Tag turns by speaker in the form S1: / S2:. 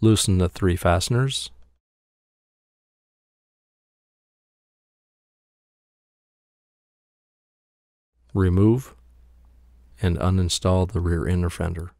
S1: Loosen the three fasteners. Remove and uninstall the rear inner fender.